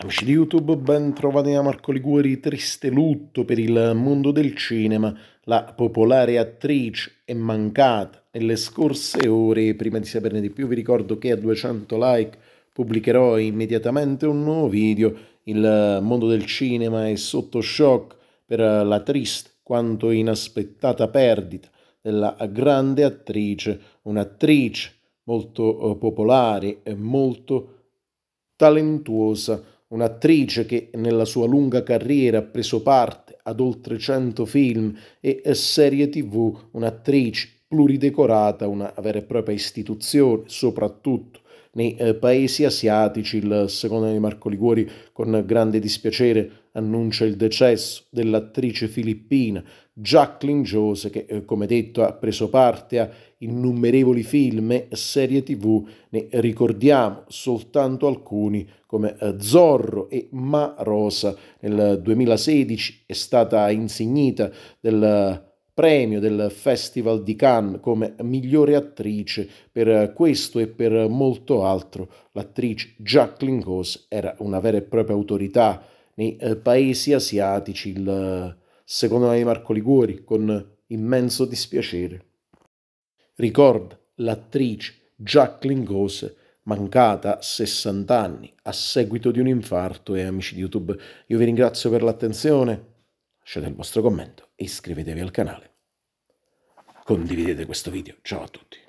Amici di YouTube, ben trovati da Marco Liguori, triste lutto per il mondo del cinema. La popolare attrice è mancata nelle scorse ore. Prima di saperne di più vi ricordo che a 200 like pubblicherò immediatamente un nuovo video. Il mondo del cinema è sotto shock per la triste quanto inaspettata perdita della grande attrice, un'attrice molto eh, popolare e molto talentuosa un'attrice che nella sua lunga carriera ha preso parte ad oltre 100 film e serie tv, un'attrice pluridecorata, una vera e propria istituzione, soprattutto nei eh, paesi asiatici. Il secondo di Marco Liguori con grande dispiacere annuncia il decesso dell'attrice filippina Jacqueline Jose che eh, come detto ha preso parte a innumerevoli film e serie tv, ne ricordiamo soltanto alcuni come eh, Zorro e Ma Rosa. Nel 2016 è stata insignita del premio del Festival di Cannes come migliore attrice per questo e per molto altro. L'attrice Jacqueline Coase era una vera e propria autorità nei eh, paesi asiatici, il, secondo me Marco Liguori, con immenso dispiacere. Ricorda l'attrice Jacqueline Coase mancata a 60 anni a seguito di un infarto e eh, amici di YouTube, io vi ringrazio per l'attenzione, lasciate il vostro commento e iscrivetevi al canale. Condividete questo video. Ciao a tutti.